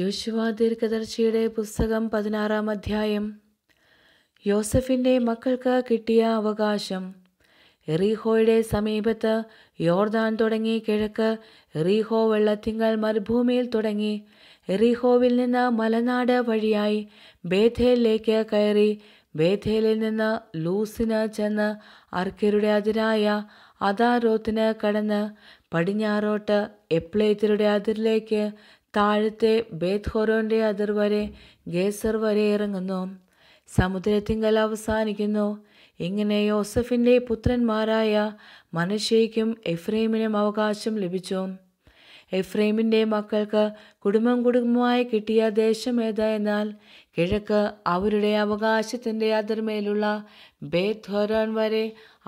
യോശുവ ദീർഘദർശിയുടെ പുസ്തകം പതിനാറാം അധ്യായം യോസഫിൻ്റെ മക്കൾക്ക് കിട്ടിയ അവകാശം എറീഹോയുടെ സമീപത്ത് യോർദാൻ തുടങ്ങി കിഴക്ക് എറീഹോ വെള്ളത്തിങ്കൽ മരുഭൂമിയിൽ തുടങ്ങി എറീഹോവിൽ നിന്ന് മലനാട് വഴിയായി ബേഥേലിലേക്ക് കയറി ബേഥേലിൽ നിന്ന് ലൂസിന് ചെന്ന് അർക്കരുടെ അതിരായ അദാരോത്തിന് കടന്ന് പടിഞ്ഞാറോട്ട് എപ്ലേത്തരുടെ അതിരിലേക്ക് താഴത്തെ ബേത് ഹൊറോൻ്റെ അതിർ വരെ ഗേസർ വരെ ഇറങ്ങുന്നു സമുദ്രത്തിങ്കൽ അവസാനിക്കുന്നു ഇങ്ങനെ യോസഫിൻ്റെ പുത്രന്മാരായ മനുഷ്യയ്ക്കും എഫ്രൈമിനും അവകാശം ലഭിച്ചു എഫ്രൈമിൻ്റെ മക്കൾക്ക് കുടുംബം കുടുംബമായി കിട്ടിയ ദേശം ഏതായെന്നാൽ എന്നാൽ കിഴക്ക് അവരുടെ അവകാശത്തിൻ്റെ അതിർമേലുള്ള ബേത് ഹൊറോൻ വരെ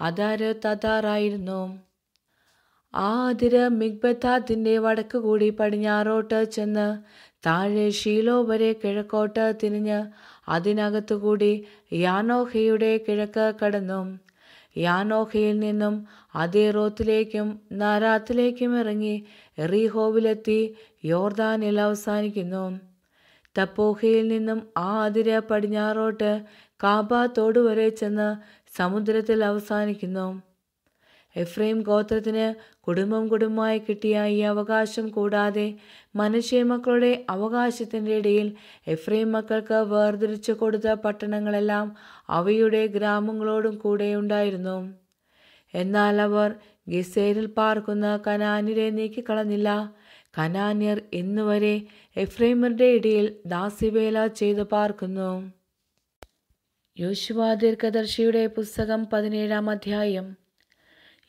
അതാര് തതാറായിരുന്നു ആതിര മിഗ്ബത്താത്തിൻ്റെ കൂടി പടിഞ്ഞാറോട്ട് ചെന്ന് താഴെ ഷീലോ വരെ കിഴക്കോട്ട് തിരിഞ്ഞ് അതിനകത്തുകൂടി യാനോഹയുടെ കിഴക്ക് കടന്നു യാനോഹയിൽ നിന്നും അതേ റോത്തിലേക്കും നാരാത്തിലേക്കും ഇറങ്ങി റീഹോവിലെത്തി യോർദാനിൽ അവസാനിക്കുന്നു തപ്പോഹയിൽ നിന്നും ആ അതിര് പടിഞ്ഞാറോട്ട് കാബ തോടുവരെ ചെന്ന് സമുദ്രത്തിൽ അവസാനിക്കുന്നു എഫ്രൈം ഗോത്രത്തിന് കുടുംബം കുടുംബമായി കിട്ടിയ ഈ അവകാശം കൂടാതെ മനുഷ്യ മക്കളുടെ അവകാശത്തിൻ്റെ ഇടയിൽ എഫ്രൈം മക്കൾക്ക് വേർതിരിച്ചു കൊടുത്ത പട്ടണങ്ങളെല്ലാം അവയുടെ ഗ്രാമങ്ങളോടും കൂടെ ഉണ്ടായിരുന്നു എന്നാൽ അവർ ഗിസേരിൽ പാർക്കുന്ന കനാനിരെ നീക്കിക്കളഞ്ഞില്ല കനാന്യർ ഇന്നുവരെ എഫ്രൈമറുടെ ഇടയിൽ ദാസിവേല ചെയ്തു പാർക്കുന്നു യോശുവ ദീർഘദർശിയുടെ പുസ്തകം പതിനേഴാം അധ്യായം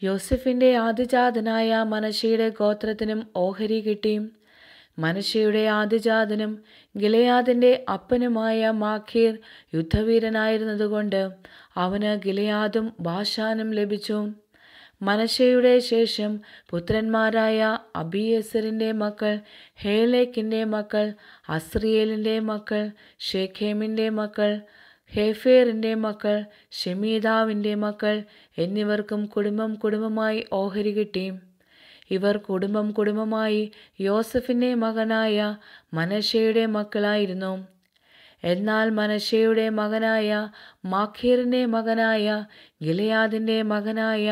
യോസഫിൻ്റെ ആദിജാതനായ മനശയുടെ ഗോത്രത്തിനും ഓഹരി കിട്ടി മനശയുടെ ആദിജാതനും ഗിലയാദിൻ്റെ അപ്പനുമായ മാഖീർ യുദ്ധവീരനായിരുന്നതുകൊണ്ട് അവന് ഗിലയാദും ഭാഷാനും ലഭിച്ചു മനശയുടെ ശേഷം പുത്രന്മാരായ അബിയസറിൻ്റെ മക്കൾ ഹേലേക്കിൻ്റെ മക്കൾ അസ്രിയേലിൻ്റെ മക്കൾ ഷേഖേമിൻ്റെ മക്കൾ ഹേഫേറിൻ്റെ മക്കൾ ഷെമീതാവിൻ്റെ മക്കൾ എന്നിവർക്കും കുടുംബം കുടുംബമായി ഓഹരി കിട്ടി ഇവർ കുടുംബം കുടുംബമായി യോസഫിൻ്റെ മകനായ മനഷയുടെ മക്കളായിരുന്നു എന്നാൽ മനഷയുടെ മകനായ മാഖീറിൻ്റെ മകനായ ഗിലയാദിൻ്റെ മകനായ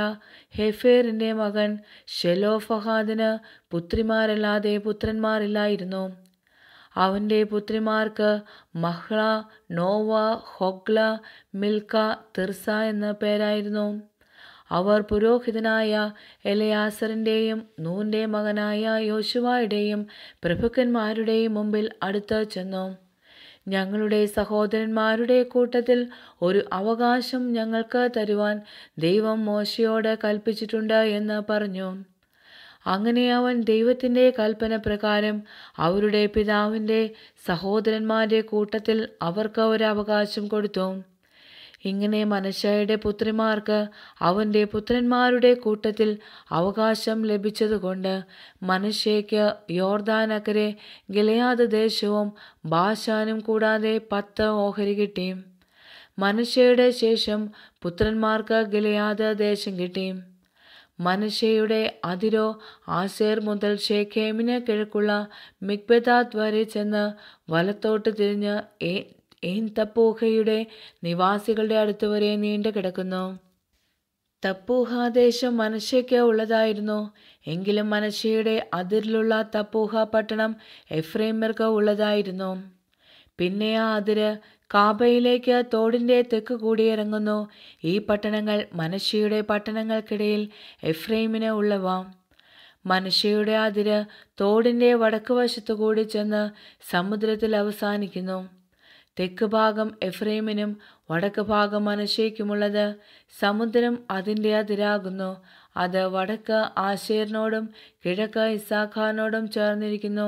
ഹെഫേറിൻ്റെ മകൻ ഷെലോഫഹാദിന് പുത്രിമാരല്ലാതെ പുത്രന്മാരില്ലായിരുന്നു അവൻ്റെ പുത്രിമാർക്ക് മഹ്ള നോവ ഹൊഗ്ല മിൽക്ക തിർസ എന്ന പേരായിരുന്നു അവർ പുരോഹിതനായ എലയാസറിൻ്റെയും നൂൻ്റെ മകനായ യോശുവായുടെയും പ്രഭുക്കന്മാരുടെയും മുമ്പിൽ അടുത്ത് ചെന്നു ഞങ്ങളുടെ സഹോദരന്മാരുടെ കൂട്ടത്തിൽ ഒരു അവകാശം ഞങ്ങൾക്ക് തരുവാൻ ദൈവം മോശയോട് കൽപ്പിച്ചിട്ടുണ്ട് എന്ന് പറഞ്ഞു അങ്ങനെ അവൻ ദൈവത്തിൻ്റെ കൽപ്പന പ്രകാരം അവരുടെ പിതാവിൻ്റെ സഹോദരന്മാരുടെ കൂട്ടത്തിൽ അവർക്ക് ഒരു അവകാശം കൊടുത്തു ഇങ്ങനെ മനുഷ്യയുടെ പുത്രിമാർക്ക് അവൻ്റെ പുത്രന്മാരുടെ കൂട്ടത്തിൽ അവകാശം ലഭിച്ചതുകൊണ്ട് മനുഷ്യയ്ക്ക് യോർദാനക്കരെ ഗിലയാദ് ദേശവും ബാഷാനും കൂടാതെ പത്ത് ഓഹരി കിട്ടി മനുഷ്യയുടെ ശേഷം പുത്രന്മാർക്ക് ഗിലയാദ് ദേശം കിട്ടി മനശയുടെ അതിരോ ആസേർ മുതൽ ഷേഖേമിന് കിഴക്കുള്ള മിക്ബദാദ് വരെ ചെന്ന് വലത്തോട്ട് തിരിഞ്ഞ് ഏ ഏൻ തപ്പൂഹയുടെ നിവാസികളുടെ അടുത്ത് വരെ നീണ്ടു കിടക്കുന്നു തപ്പൂഹാദേശം മനശയ്ക്ക് ഉള്ളതായിരുന്നു എങ്കിലും മനശയുടെ അതിരിലുള്ള തപ്പൂഹ പട്ടണം എഫ്രൈമർക്ക് ഉള്ളതായിരുന്നു പിന്നെ ആ അതിര് കാബയിലേക്ക് തോടിൻ്റെ തെക്ക് കൂടിയിറങ്ങുന്നു ഈ പട്ടണങ്ങൾ മനുഷ്യയുടെ പട്ടണങ്ങൾക്കിടയിൽ എഫ്രൈമിന് ഉള്ളവ മനശ്ശയുടെ അതിര് തോടിൻ്റെ വടക്ക് വശത്തുകൂടി ചെന്ന് സമുദ്രത്തിൽ അവസാനിക്കുന്നു തെക്ക് ഭാഗം എഫ്രൈമിനും വടക്ക് ഭാഗം മനശ്ശയ്ക്കുമുള്ളത് സമുദ്രം അതിൻ്റെ അതിരാകുന്നു അത് വടക്ക് ആശേറിനോടും കിഴക്ക് ഇസാഖാനോടും ചേർന്നിരിക്കുന്നു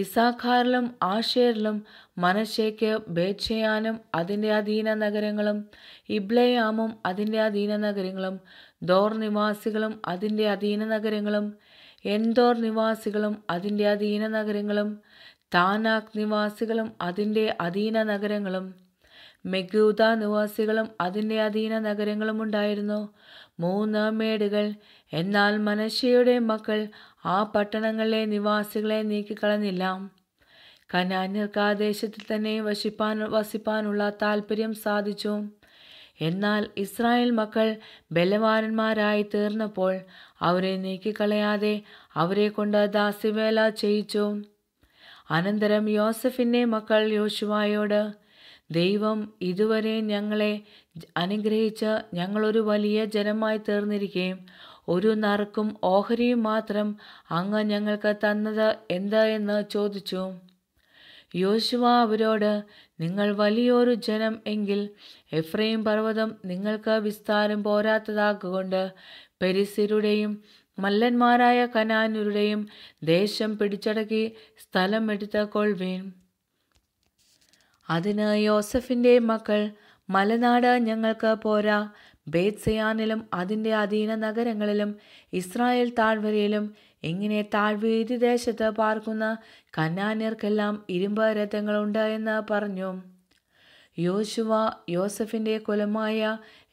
ഇസാഖാറിലും ആഷേറിലും മനശേക്ക് ബേച്ചയാനും അതിൻ്റെ അധീന നഗരങ്ങളും ഇബ്ലയാമും അതിൻ്റെ അധീന നഗരങ്ങളും ദോർ നിവാസികളും അതിൻ്റെ അധീന നഗരങ്ങളും എൻദോർ നിവാസികളും അതിൻ്റെ അധീന നഗരങ്ങളും താനാക് നിവാസികളും അതിൻ്റെ അധീന നഗരങ്ങളും മെഗൂത നിവാസികളും അതിൻ്റെ അധീന നഗരങ്ങളും ഉണ്ടായിരുന്നു മൂന്ന് മേടുകൾ എന്നാൽ മനശയുടെ മക്കൾ ആ പട്ടണങ്ങളിലെ നിവാസികളെ നീക്കിക്കളഞ്ഞില്ല കനാന്യർക്ക് ആ ദേശത്തിൽ തന്നെ വശിപ്പാൻ വസിപ്പാനുള്ള താല്പര്യം സാധിച്ചു എന്നാൽ ഇസ്രായേൽ മക്കൾ ബലവാനന്മാരായി തീർന്നപ്പോൾ അവരെ നീക്കിക്കളയാതെ അവരെ കൊണ്ട് ദാസ്യവേല ചെയ്യിച്ചു അനന്തരം യോസഫിൻ്റെ മക്കൾ യോശുവായോട് ദൈവം ഇതുവരെ ഞങ്ങളെ അനുഗ്രഹിച്ച് ഞങ്ങളൊരു വലിയ ജനമായി തീർന്നിരിക്കുകയും ഒരു നറുക്കും ഓഹരിയും മാത്രം അങ്ങ് ഞങ്ങൾക്ക് തന്നത് എന്താ എന്ന് ചോദിച്ചു യോശുവ അവരോട് നിങ്ങൾ വലിയൊരു ജനം എങ്കിൽ എഫ്രൈം പർവ്വതം നിങ്ങൾക്ക് വിസ്താരം പോരാത്തതാക്കുകൊണ്ട് പെരിസിരുടെയും മല്ലന്മാരായ കനാനുരുടെയും ദേശം പിടിച്ചടക്കി സ്ഥലം എടുത്ത് കൊൾവീൻ അതിന് യോസഫിൻ്റെ മക്കൾ മലനാട് ഞങ്ങൾക്ക് പോരാ ബേത്സയാനിലും അതിൻ്റെ അധീന നഗരങ്ങളിലും ഇസ്രായേൽ താഴ്വരയിലും ഇങ്ങനെ ദേശത്ത് പാർക്കുന്ന കന്നാനിയർക്കെല്ലാം ഇരുമ്പ് രഥങ്ങളുണ്ട് എന്ന് പറഞ്ഞു യോശുവ യോസഫിൻ്റെ കുലമായ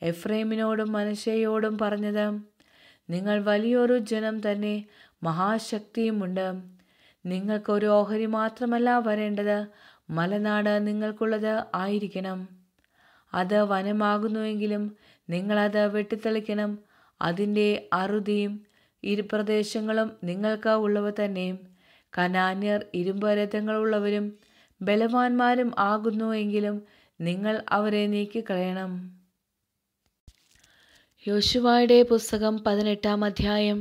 എഫ്രൈമിനോടും മനുഷ്യയോടും പറഞ്ഞത് നിങ്ങൾ വലിയൊരു ജനം തന്നെ മഹാശക്തിയുമുണ്ട് നിങ്ങൾക്കൊരു ഓഹരി മാത്രമല്ല വരേണ്ടത് മലനാട് നിങ്ങൾക്കുള്ളത് ആയിരിക്കണം അത് വനമാകുന്നുവെങ്കിലും നിങ്ങളത് വെട്ടിത്തെളിക്കണം അതിൻ്റെ അറുതിയും ഇരുപ്രദേശങ്ങളും നിങ്ങൾക്ക് ഉള്ളവ തന്നെയും കനാന്യർ ഇരുമ്പരഥങ്ങളുള്ളവരും ബലവാന്മാരും ആകുന്നുവെങ്കിലും നിങ്ങൾ അവരെ നീക്കിക്കളയണം യോശുവായുടെ പുസ്തകം പതിനെട്ടാം അധ്യായം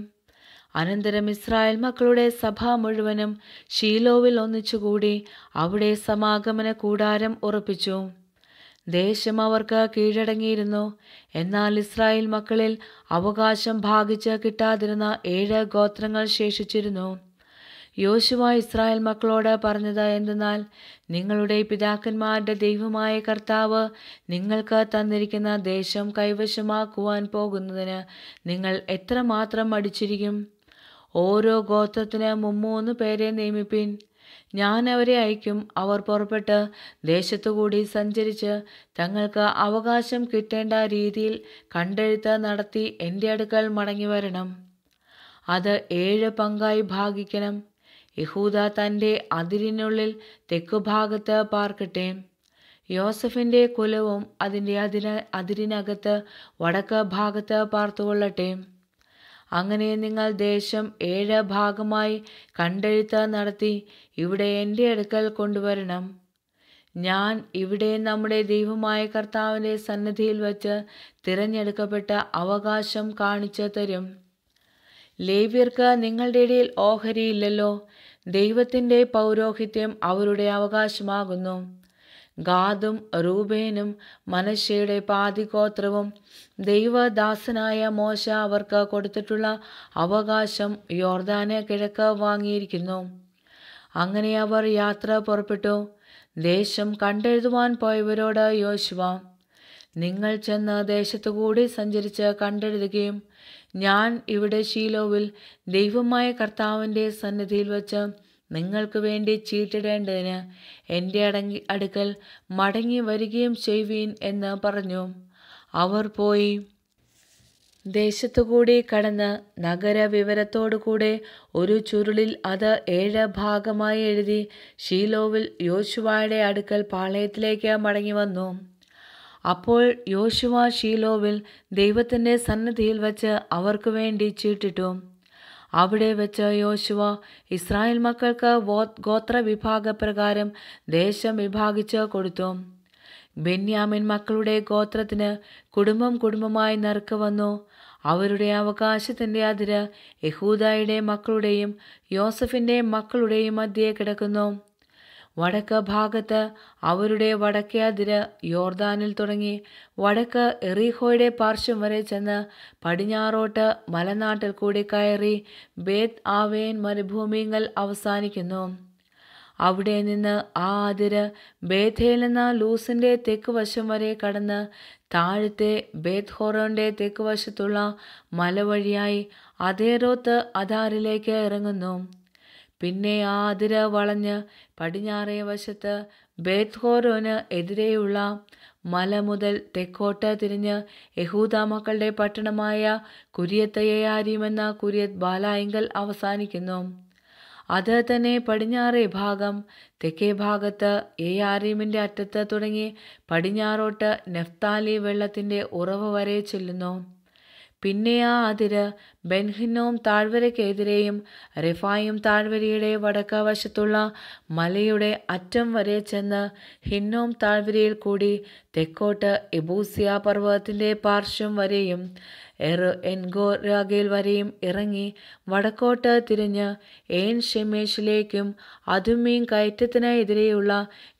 അനന്തരം ഇസ്രായേൽ മക്കളുടെ സഭ മുഴുവനും ഷീലോവിൽ ഒന്നിച്ചുകൂടി അവിടെ സമാഗമന കൂടാരം ഉറപ്പിച്ചു ദേശം അവർക്ക് കീഴടങ്ങിയിരുന്നു എന്നാൽ ഇസ്രായേൽ മക്കളിൽ അവകാശം ഭാഗിച്ച് കിട്ടാതിരുന്ന ഏഴ് ഗോത്രങ്ങൾ ശേഷിച്ചിരുന്നു യോശുവ ഇസ്രായേൽ മക്കളോട് പറഞ്ഞത് എന്തെന്നാൽ നിങ്ങളുടെ പിതാക്കന്മാരുടെ ദൈവമായ കർത്താവ് നിങ്ങൾക്ക് തന്നിരിക്കുന്ന ദേശം കൈവശമാക്കുവാൻ പോകുന്നതിന് നിങ്ങൾ എത്രമാത്രം അടിച്ചിരിക്കും ഓരോ ഗോത്രത്തിന് മുമ്മൂന്ന് പേരെ നിയമിപ്പിൻ ഞാൻ അവരെ അയക്കും അവർ പുറപ്പെട്ട് ദേശത്തുകൂടി സഞ്ചരിച്ച് തങ്ങൾക്ക് അവകാശം കിട്ടേണ്ട രീതിയിൽ കണ്ടെഴുത്ത് നടത്തി എൻ്റെ അടുക്കൽ മടങ്ങി വരണം അത് ഏഴ് പങ്കായി ഭാഗിക്കണം യഹൂദ തൻ്റെ അതിരിനുള്ളിൽ തെക്കുഭാഗത്ത് പാർക്കട്ടെ യോസഫിൻ്റെ കുലവും അതിൻ്റെ അതിന അതിരിനകത്ത് വടക്ക് ഭാഗത്ത് പാർത്തുകൊള്ളട്ടെ അങ്ങനെ നിങ്ങൾ ദേശം ഏഴ് ഭാഗമായി കണ്ടെഴുത്ത് നടത്തി ഇവിടെ എൻ്റെ അടുക്കൽ കൊണ്ടുവരണം ഞാൻ ഇവിടെ നമ്മുടെ ദൈവമായ കർത്താവിൻ്റെ സന്നദ്ധിയിൽ വച്ച് തിരഞ്ഞെടുക്കപ്പെട്ട അവകാശം കാണിച്ചു തരും ലേവ്യർക്ക് നിങ്ങളുടെ ഇടയിൽ ഓഹരിയില്ലല്ലോ ദൈവത്തിൻ്റെ പൗരോഹിത്യം അവരുടെ അവകാശമാകുന്നു ഗാദും റൂബേനും മനശയുടെ പാതിഗോത്രവും ദൈവദാസനായ മോശ അവർക്ക് കൊടുത്തിട്ടുള്ള അവകാശം യോർദാന കിഴക്ക് വാങ്ങിയിരിക്കുന്നു അങ്ങനെ അവർ യാത്ര പുറപ്പെട്ടു ദേശം കണ്ടെഴുതുവാൻ പോയവരോട് യോശുവ നിങ്ങൾ ചെന്ന് ദേശത്തുകൂടി സഞ്ചരിച്ച് കണ്ടെഴുതുകയും ഞാൻ ഇവിടെ ശീലോവിൽ ദൈവമായ കർത്താവിൻ്റെ സന്നിധിയിൽ വച്ച് നിങ്ങൾക്ക് വേണ്ടി ചീട്ടിടേണ്ടതിന് എൻ്റെ അടങ്ങി അടുക്കൽ മടങ്ങി വരികയും ചെയ്യുവീൻ എന്ന് പറഞ്ഞു അവർ പോയി ദേശത്തുകൂടി കടന്ന് നഗര കൂടെ ഒരു ചുരുളിൽ അത് ഏഴ് ഭാഗമായി എഴുതി ഷീലോവിൽ യോശുവായുടെ അടുക്കൽ പാളയത്തിലേക്ക് മടങ്ങി വന്നു അപ്പോൾ യോശുവ ഷീലോവിൽ ദൈവത്തിൻ്റെ സന്നദ്ധിയിൽ വച്ച് അവർക്ക് വേണ്ടി ചീട്ടിട്ടു അവിടെ വെച്ച് യോശുവ ഇസ്രായേൽ മക്കൾക്ക് ഗോത്ര പ്രകാരം ദേശം വിഭാഗിച്ച് കൊടുത്തു ബെന്യാമിൻ മക്കളുടെ ഗോത്രത്തിന് കുടുംബം കുടുംബമായി നിറക്ക് വന്നു അവരുടെ അവകാശത്തിൻ്റെ അതിര് യഹൂദായുടെ മക്കളുടെയും യോസഫിൻ്റെ മക്കളുടെയും മധ്യേ കിടക്കുന്നു വടക്ക് ഭാഗത്ത് അവരുടെ വടക്കേ അതിര് യോർദാനിൽ തുടങ്ങി വടക്ക് എറീഹോയുടെ പാർശ്വം വരെ ചെന്ന് പടിഞ്ഞാറോട്ട് മലനാട്ടിൽ കൂടി കയറി ബേത് ആവേൻ മരുഭൂമിങ്ങൾ അവസാനിക്കുന്നു അവിടെ നിന്ന് ആ അതിര് ബേഥേൽ എന്ന ലൂസിൻ്റെ തെക്ക് വശം വരെ കടന്ന് താഴത്തെ ബേത് ഹോറോന്റെ തെക്ക് വശത്തുള്ള മലവഴിയായി അതേറോത്ത് അധാരിലേക്ക് ഇറങ്ങുന്നു പിന്നെ അതിര വളഞ്ഞ് പടിഞ്ഞാറേ വശത്ത് ബേത്ത്ഹോരോന് എതിരെയുള്ള മല മുതൽ തെക്കോട്ട് തിരിഞ്ഞ് യഹൂദ മക്കളുടെ പട്ടണമായ കുര്യത്തയ്യാരിമെന്ന കുര്യത് ബാലായിങ്കൽ അവസാനിക്കുന്നു അത് തന്നെ പടിഞ്ഞാറേ ഭാഗം തെക്കേ ഭാഗത്ത് എയാരീമിൻ്റെ അറ്റത്ത് തുടങ്ങി പടിഞ്ഞാറോട്ട് നെഫ്താലി വെള്ളത്തിൻ്റെ ഉറവ് വരെ ചെല്ലുന്നു പിന്നെ ആ അതിര് ബെൻഹിന്നോം താഴ്വരയ്ക്കെതിരെയും റിഫായും താഴ്വരയുടെ വടക്ക മലയുടെ അറ്റം വരെ ചെന്ന് ഹിന്നോം താഴ്വരയിൽ കൂടി തെക്കോട്ട് എബൂസിയ പർവ്വതത്തിൻ്റെ പാർശ്വം വരെയും എറു എൻഗോരാഗയിൽ വരെയും ഇറങ്ങി വടക്കോട്ട് തിരിഞ്ഞ് ഏൻ ഷെമേഷിലേക്കും അതുമീൻ കയറ്റത്തിനെതിരെയുള്ള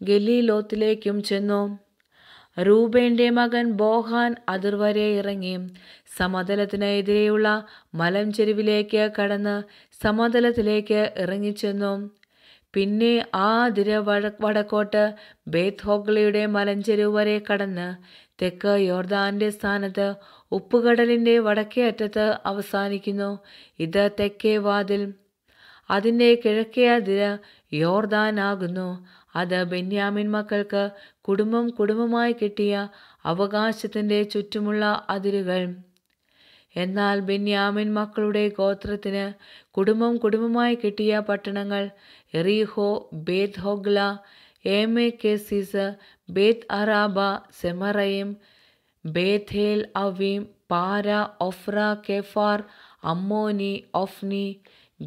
ഗലീലോത്തിലേക്കും ചെന്നു റൂബേന്റെ മകൻ ബോഹാൻ അതിർവരെ ഇറങ്ങി സമതലത്തിനെതിരെയുള്ള മലഞ്ചെരുവിലേക്ക് കടന്ന് സമതലത്തിലേക്ക് ഇറങ്ങിച്ചെന്നു പിന്നെ ആ തിര വടക്കോട്ട് ബേത്ത്ഹോഗ്ലിയുടെ മലഞ്ചെരുവ് വരെ കടന്ന് തെക്ക് യോർദാന്റെ സ്ഥാനത്ത് ഉപ്പുകടലിന്റെ വടക്കേ അറ്റത്ത് അവസാനിക്കുന്നു ഇത് തെക്കേ വാതിൽ അതിൻ്റെ കിഴക്കേ അതിര യോർദാനാകുന്നു അത് ബെന്യാമിൻ മക്കൾക്ക് കുടുംബം കുടുംബമായി കിട്ടിയ അവകാശത്തിൻ്റെ ചുറ്റുമുള്ള അതിരുകൾ എന്നാൽ ബെന്യാമിൻ മക്കളുടെ ഗോത്രത്തിന് കുടുംബം കുടുംബമായി കിട്ടിയ പട്ടണങ്ങൾ എറിഹോ ബേത് ഹോഗ്ല കെ കേസീസ് ബേത് അറാബ സെമറയും ബേഥേൽ അവീം പാര ഒഫ്ര കെഫാർ അമ്മോനി ഒഫ്നി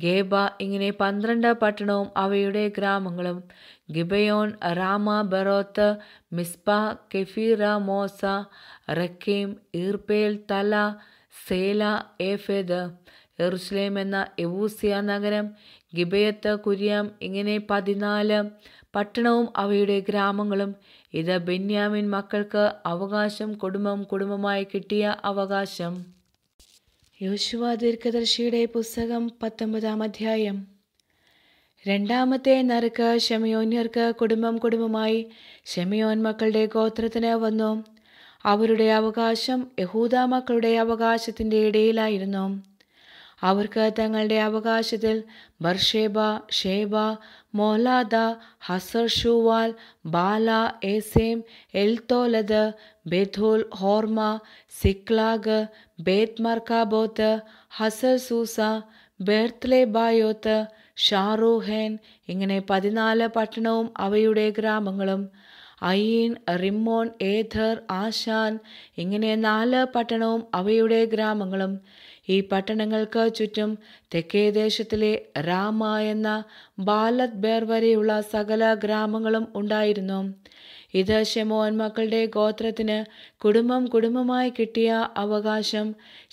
ഗേബ ഇങ്ങനെ പന്ത്രണ്ട് പട്ടണവും അവയുടെ ഗ്രാമങ്ങളും ഗിബയോൻ റാമ ബറോത്ത് മിസ്പ കെഫീറ മോസ റക്കീം ഇർപേൽ തല സേല ഏഫേദ് എറുസ്ലേം എന്ന എവൂസിയ നഗരം ഗിബയത്ത് കുര്യം ഇങ്ങനെ പതിനാല് പട്ടണവും അവയുടെ ഗ്രാമങ്ങളും ഇത് ബെന്യാമിൻ മക്കൾക്ക് അവകാശം കുടുംബം കുടുംബമായി കിട്ടിയ അവകാശം യോശുവ ദീർഘദർശിയുടെ പുസ്തകം പത്തൊമ്പതാം അധ്യായം രണ്ടാമത്തെ നറുക്ക് ഷെമിയോന്യർക്ക് കുടുംബം കുടുംബമായി ഷെമിയോൻ മക്കളുടെ ഗോത്രത്തിന് വന്നു അവരുടെ അവകാശം യഹൂദ മക്കളുടെ അവകാശത്തിൻ്റെ ഇടയിലായിരുന്നു അവർക്ക് തങ്ങളുടെ അവകാശത്തിൽ ബർഷേബ ഷേബ മോഹ്ലാദ ഹസർ ഷൂവാൽ ബാല ഏസേം എൽത്തോലത് ബെഥോൽ ഹോർമ സിക്ലാഗ് ബേത് മർക്കാബോത്ത് ഹസർ സൂസ ബെർത്ത്ലെ ബായോത്ത് ഷാറൂഹേൻ ഇങ്ങനെ പതിനാല് പട്ടണവും അവയുടെ ഗ്രാമങ്ങളും അയീൻ റിമ്മോൺ ഏഥർ ആശാൻ ഇങ്ങനെ നാല് പട്ടണവും അവയുടെ ഗ്രാമങ്ങളും ഈ പട്ടണങ്ങൾക്ക് ചുറ്റും തെക്കേ ദേശത്തിലെ രാമ എന്ന ബാലത് ബേർ വരെയുള്ള സകല ഗ്രാമങ്ങളും ഉണ്ടായിരുന്നു ഇത് ഷെമോൻ മക്കളുടെ ഗോത്രത്തിന് കുടുംബം കുടുംബമായി കിട്ടിയ അവകാശം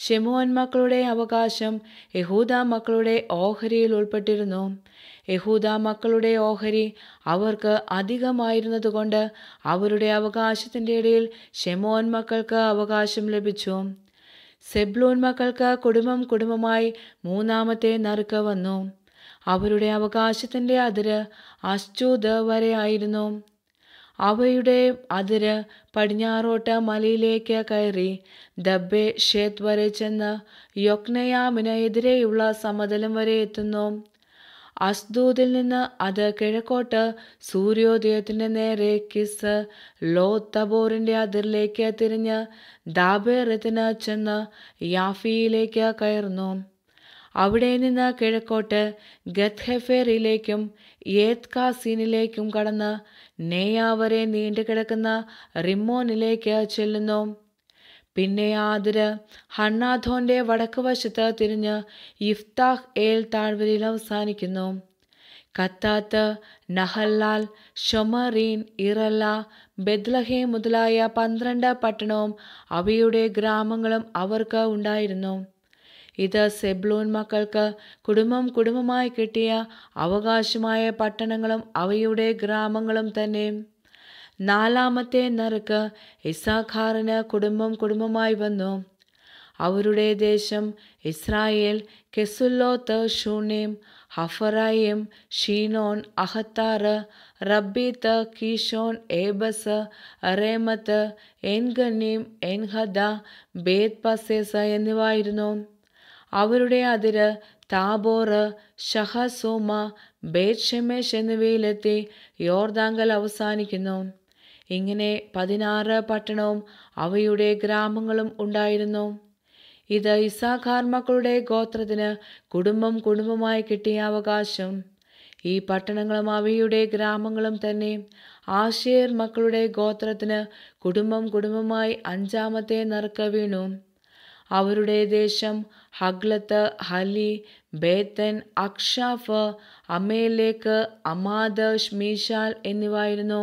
ഷെമോൻ മക്കളുടെ അവകാശം യഹൂദ മക്കളുടെ ഓഹരിയിൽ ഉൾപ്പെട്ടിരുന്നു യഹൂദ മക്കളുടെ ഓഹരി അവർക്ക് അധികമായിരുന്നതുകൊണ്ട് അവരുടെ അവകാശത്തിൻ്റെ ഇടയിൽ ഷെമോൻ മക്കൾക്ക് അവകാശം ലഭിച്ചു സെബ്ലൂൻ മക്കൾക്ക് കുടുംബം കുടുംബമായി മൂന്നാമത്തെ നറുക്ക് വന്നു അവരുടെ അവകാശത്തിൻ്റെ അതിര് അശ്ചൂത് ആയിരുന്നു അവയുടെ അതിര് പടിഞ്ഞാറോട്ട് മലയിലേക്ക് കയറി ദബ്ബെ ഷേത് വരെ ചെന്ന് യൊക്നയാമിനെതിരെയുള്ള സമതലം വരെ എത്തുന്നു അസ്ദൂദിൽ നിന്ന് അത് കിഴക്കോട്ട് സൂര്യോദയത്തിൻ്റെ നേരെ കിസ് ലോ തബോറിൻ്റെ അതിരിലേക്ക് തിരിഞ്ഞ് ദാബേറത്തിന് ചെന്ന് യാഫിയിലേക്ക് കയറുന്നു അവിടെ നിന്ന് കിഴക്കോട്ട് ഗത്ഹെഫേറിലേക്കും സീനിലേക്കും കടന്ന് നെയ്യ വരെ നീണ്ടുകിടക്കുന്ന റിമോനിലേക്ക് ചെല്ലുന്നു പിന്നെ ആതിര് ഹണ്ണാഥോന്റെ വടക്ക് വശത്ത് തിരിഞ്ഞ് ഇഫ്താഹ് ഏൽ താഴ്വരയിൽ അവസാനിക്കുന്നു കത്താത്ത് നഹല്ലാൽ ഷൊമറീൻ ഇറല്ല ബെദ്ലഹേ മുതലായ പന്ത്രണ്ട് പട്ടണവും അവയുടെ ഗ്രാമങ്ങളും അവർക്ക് ഉണ്ടായിരുന്നു ഇത് സെബ്ലൂൻ മക്കൾക്ക് കുടുംബം കുടുംബമായി കിട്ടിയ അവകാശമായ പട്ടണങ്ങളും അവയുടെ ഗ്രാമങ്ങളും തന്നെ നാലാമത്തെ നറുക്ക് ഇസാഖാറിന് കുടുംബം കുടുംബമായി വന്നു അവരുടെ ദേശം ഇസ്രായേൽ കെസുല്ലോത്ത് ഷൂണേം ഹഫറായിം ഷീനോൻ അഹത്താറ് റബ്ബീത്ത് കീഷോൻ ഏബസ് റേമത്ത് എൻഗന്നീം എൻഹദ ബേത് പസേസ എന്നിവ ആയിരുന്നു അവരുടെ അതിര് താബോറ് ഷഹസോമ ബേഷമേഷ് എന്നിവയിലെത്തി യോർദാങ്കൽ അവസാനിക്കുന്നു ഇങ്ങനെ പതിനാറ് പട്ടണവും അവയുടെ ഗ്രാമങ്ങളും ഉണ്ടായിരുന്നു ഇത് ഇസാഖാർമക്കളുടെ ഗോത്രത്തിന് കുടുംബം കുടുംബമായി കിട്ടിയ അവകാശം ഈ പട്ടണങ്ങളും അവയുടെ ഗ്രാമങ്ങളും തന്നെ ആശയർ മക്കളുടെ ഗോത്രത്തിന് കുടുംബം കുടുംബമായി അഞ്ചാമത്തെ നറുക്ക വീണു അവരുടെ ദേശം ഹഗ്ലത്ത് ഹലി ബേത്തൻ അക്ഷാഫ് അമേലേക്ക് അമാദ് ഷ്മീഷാൽ എന്നിവയായിരുന്നു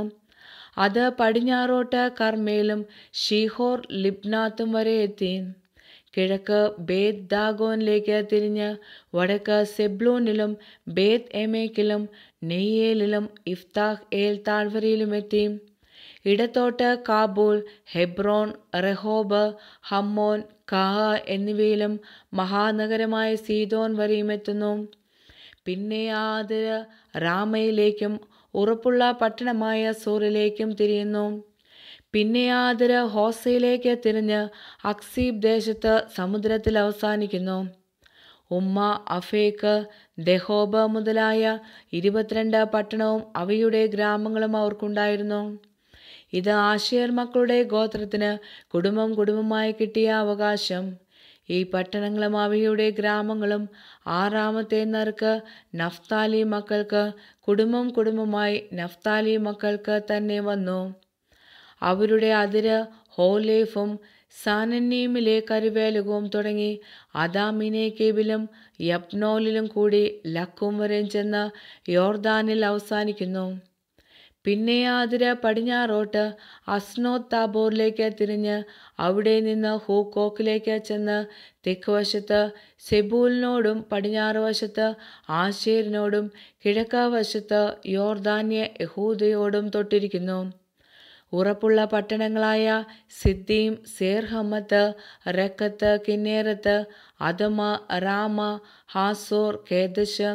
അത് പടിഞ്ഞാറോട്ട് കർമ്മേലും ഷീഹോർ ലിബ്നാത്തും വരെ എത്തി കിഴക്ക് ബേത് ദാഗോനിലേക്ക് തിരിഞ്ഞ് വടക്ക് സെബ്ലൂനിലും ബേത് എമേക്കിലും നെയ്യേലിലും ഇഫ്താഹ് ഏൽ താഴ്വരയിലും എത്തി ഇടത്തോട്ട് കാബൂൾ ഹെബ്രോൺ റെഹോബ് ഹമ്മോൻ കാഹ എന്നിവയിലും മഹാനഗരമായ സീതോൻ വരെയും എത്തുന്നു പിന്നെ ആദര റാമയിലേക്കും ഉറപ്പുള്ള പട്ടണമായ സൂറിലേക്കും തിരിയുന്നു പിന്നെ ആദര ഹോസയിലേക്ക് തിരിഞ്ഞ് അക്സീബ് ദേശത്ത് സമുദ്രത്തിൽ അവസാനിക്കുന്നു ഉമ്മ അഫേക്ക് ദഹോബ മുതലായ ഇരുപത്തിരണ്ട് പട്ടണവും അവയുടെ ഗ്രാമങ്ങളും അവർക്കുണ്ടായിരുന്നു ഇത് ആശയർ മക്കളുടെ ഗോത്രത്തിന് കുടുംബം കുടുംബമായി കിട്ടിയ അവകാശം ഈ പട്ടണങ്ങളും അവയുടെ ഗ്രാമങ്ങളും ആറാമത്തെ നറുക്ക് നഫ്താലി മക്കൾക്ക് കുടുംബം കുടുംബമായി നഫ്താലി മക്കൾക്ക് തന്നെ വന്നു അവരുടെ അതിര് ഹോലേഫും സാനന്നീമിലെ കരുവേലകവും തുടങ്ങി അദാമിനെ കേബിലും യപ്നോലിലും കൂടി ലക്കും വരെ ചെന്ന് യോർദാനിൽ അവസാനിക്കുന്നു പിന്നെ അതിര് പടിഞ്ഞാറോട്ട് അസ്നോ താബോറിലേക്ക് തിരിഞ്ഞ് അവിടെ നിന്ന് ഹൂക്കോക്കിലേക്ക് ചെന്ന് വശത്ത് സെബൂലിനോടും പടിഞ്ഞാറ് വശത്ത് ആശേരിനോടും കിഴക്കാവശത്ത് യോർദാന്യ യഹൂദയോടും തൊട്ടിരിക്കുന്നു ഉറപ്പുള്ള പട്ടണങ്ങളായ സിദ്ദീം സേർഹമ്മത്ത് റക്കത്ത് കിന്നേരത്ത് അദമ റാമ ഹാസോർ കേദശ്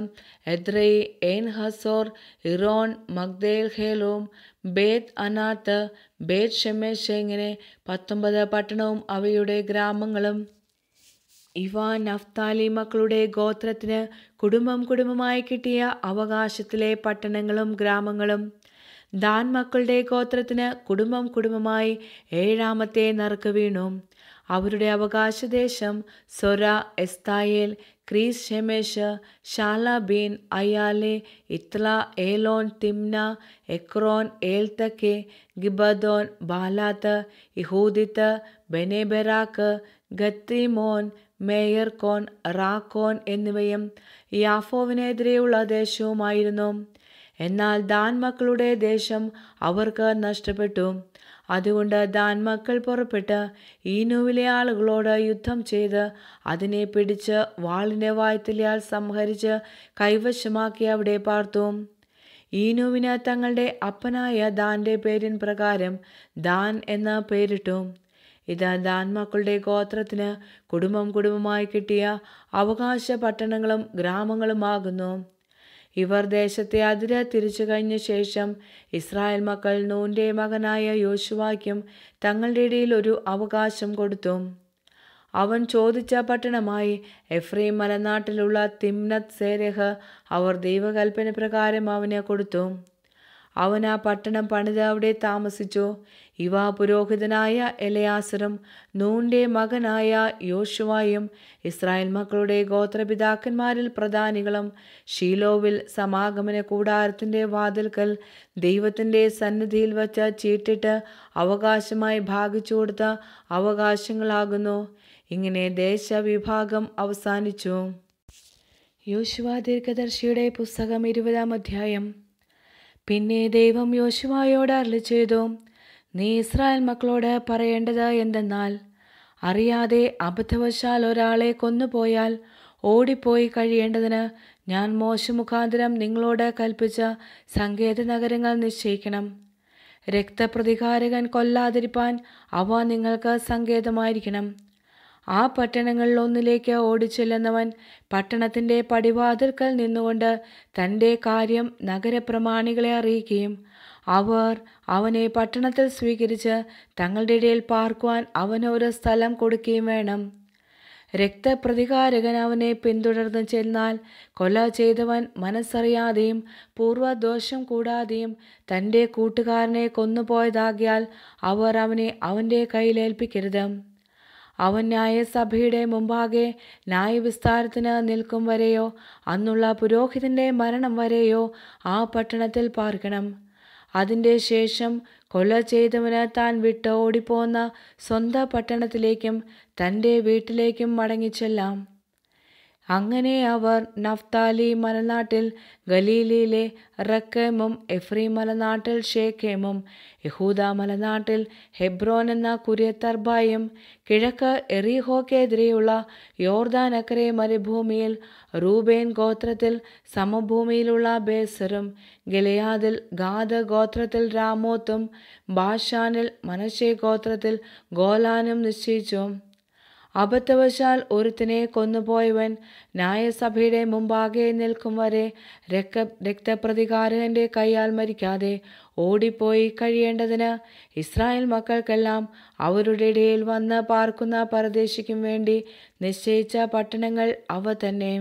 എദ്രൈ എൻ ഹസോർ ഇറോൺ മഗ്ദേൽ ഹേലോം ബേത് അനാത്ത് ബേത് ഷമേഷ് എങ്ങനെ പത്തൊമ്പത് പട്ടണവും അവയുടെ ഗ്രാമങ്ങളും ഇവാൻ നഫ്താലി മക്കളുടെ ഗോത്രത്തിന് കുടുംബം കുടുംബമായി കിട്ടിയ അവകാശത്തിലെ പട്ടണങ്ങളും ഗ്രാമങ്ങളും ദാൻ മക്കളുടെ ഗോത്രത്തിന് കുടുംബം കുടുംബമായി ഏഴാമത്തെ നറുക്ക് വീണു അവരുടെ അവകാശദേശം സൊര എസ്തായേൽ ക്രീസ് ഷെമേഷ് ഷാല ബീൻ അയാലെ Ithlah Elon Timnah Ekron Eltekeh Gibbethon Baalath ഇഹൂദിത്ത് ബെനേബെറാക്ക് ഗത്തിമോൻ മേയർകോൻ റാക്കോൻ എന്നിവയും യാഫോവിനെതിരെയുള്ള ദേശവുമായിരുന്നു എന്നാൽ ദാൻ മക്കളുടെ ദേശം അവർക്ക് നഷ്ടപ്പെട്ടു അതുകൊണ്ട് ദാൻ മക്കൾ പുറപ്പെട്ട് ഈനുവിലെ ആളുകളോട് യുദ്ധം ചെയ്ത് അതിനെ പിടിച്ച് വാളിൻ്റെ വായത്തിലാൽ സംഹരിച്ച് കൈവശമാക്കി അവിടെ പാർത്തു ഈനുവിന് തങ്ങളുടെ അപ്പനായ ദാൻ്റെ പേരിൻ പ്രകാരം ദാൻ എന്ന പേരിട്ടു ഇത് ദാൻ മക്കളുടെ ഗോത്രത്തിന് കുടുംബം കുടുംബമായി കിട്ടിയ അവകാശ പട്ടണങ്ങളും ഗ്രാമങ്ങളുമാകുന്നു ഇവർ ദേശത്തെ അതിര് തിരിച്ചു കഴിഞ്ഞ ശേഷം ഇസ്രായേൽ മക്കൾ നൂൻ്റെ മകനായ യോശുവാക്കും തങ്ങളുടെ ഇടയിൽ ഒരു അവകാശം കൊടുത്തു അവൻ ചോദിച്ച പട്ടണമായി എഫ്രീം മലനാട്ടിലുള്ള തിമ്നത് സേരഹ് അവർ ദൈവകൽപ്പന പ്രകാരം അവന് കൊടുത്തു അവൻ ആ പട്ടണം പണിത് അവിടെ താമസിച്ചു ഇവ പുരോഹിതനായ എലയാസറും നൂന്റെ മകനായ യോശുവായും ഇസ്രായേൽ മക്കളുടെ ഗോത്രപിതാക്കന്മാരിൽ പ്രധാനികളും ഷീലോവിൽ സമാഗമന കൂടാരത്തിൻ്റെ വാതിൽക്കൽ ദൈവത്തിൻ്റെ സന്നിധിയിൽ വച്ച ചീട്ടിട്ട് അവകാശമായി ഭാഗിച്ചു കൊടുത്ത അവകാശങ്ങളാകുന്നു ഇങ്ങനെ ദേശവിഭാഗം അവസാനിച്ചു യോശുവ ദീർഘദർശിയുടെ പുസ്തകം ഇരുപതാം അധ്യായം പിന്നെ ദൈവം യോശുവായോട് അരളി ചെയ്തു നീ ഇസ്രായേൽ മക്കളോട് പറയേണ്ടത് എന്തെന്നാൽ അറിയാതെ അബദ്ധവശാൽ ഒരാളെ കൊന്നുപോയാൽ ഓടിപ്പോയി കഴിയേണ്ടതിന് ഞാൻ മോശ മുഖാന്തരം നിങ്ങളോട് കൽപ്പിച്ച സങ്കേത നഗരങ്ങൾ നിശ്ചയിക്കണം രക്തപ്രതികാരകൻ കൊല്ലാതിരിപ്പാൻ അവ നിങ്ങൾക്ക് സങ്കേതമായിരിക്കണം ആ പട്ടണങ്ങളിലൊന്നിലേക്ക് ഓടിച്ചെല്ലുന്നവൻ പട്ടണത്തിൻ്റെ പടിവാതിൽക്കൽ നിന്നുകൊണ്ട് തൻ്റെ കാര്യം നഗരപ്രമാണികളെ അറിയിക്കുകയും അവർ അവനെ പട്ടണത്തിൽ സ്വീകരിച്ച് തങ്ങളുടെ ഇടയിൽ പാർക്കുവാൻ അവനൊരു സ്ഥലം കൊടുക്കുകയും വേണം രക്തപ്രതികാരകൻ അവനെ പിന്തുടർന്ന് ചെന്നാൽ കൊല ചെയ്തവൻ മനസ്സറിയാതെയും പൂർവദോഷം കൂടാതെയും തൻ്റെ കൂട്ടുകാരനെ കൊന്നുപോയതാകിയാൽ അവർ അവനെ അവൻ്റെ കയ്യിലേൽപ്പിക്കരുത് അവൻ ന്യായസഭയുടെ മുമ്പാകെ ന്യായവിസ്താരത്തിന് നിൽക്കും വരെയോ അന്നുള്ള പുരോഹിതൻ്റെ മരണം വരെയോ ആ പട്ടണത്തിൽ പാർക്കണം അതിൻ്റെ ശേഷം കൊല ചെയ്തവന് താൻ വിട്ട് ഓടിപ്പോന്ന സ്വന്തം പട്ടണത്തിലേക്കും തൻ്റെ വീട്ടിലേക്കും മടങ്ങിച്ചെല്ലാം അങ്ങനെ അവർ നഫ്താലി മലനാട്ടിൽ ഗലീലിയിലെ റക്കേമും എഫ്രീ മലനാട്ടിൽ ഷേഖേമും യഹൂദ മലനാട്ടിൽ ഹെബ്രോൻ എന്ന കുര്യത്തർബായും കിഴക്ക് എറിഹോക്കെതിരെയുള്ള യോർദാനക്കരെ മരുഭൂമിയിൽ റൂബേൻ ഗോത്രത്തിൽ സമഭൂമിയിലുള്ള ബേസറും ഗലയാദിൽ ഗാദ ഗോത്രത്തിൽ രാമോത്തും ബാഷാനിൽ മനശേ ഗോത്രത്തിൽ ഗോലാനും നിശ്ചയിച്ചു അബദ്ധവശാൽ ഒരുത്തിനെ കൊന്നുപോയവൻ ന്യായസഭയുടെ മുമ്പാകെ നിൽക്കും വരെ രക്ത രക്തപ്രതികാരകന്റെ കൈയാൽ മരിക്കാതെ ഓടിപ്പോയി കഴിയേണ്ടതിന് ഇസ്രായേൽ മക്കൾക്കെല്ലാം അവരുടെ ഇടയിൽ വന്ന് പാർക്കുന്ന പരദേശിക്കും വേണ്ടി നിശ്ചയിച്ച പട്ടണങ്ങൾ അവ തന്നെ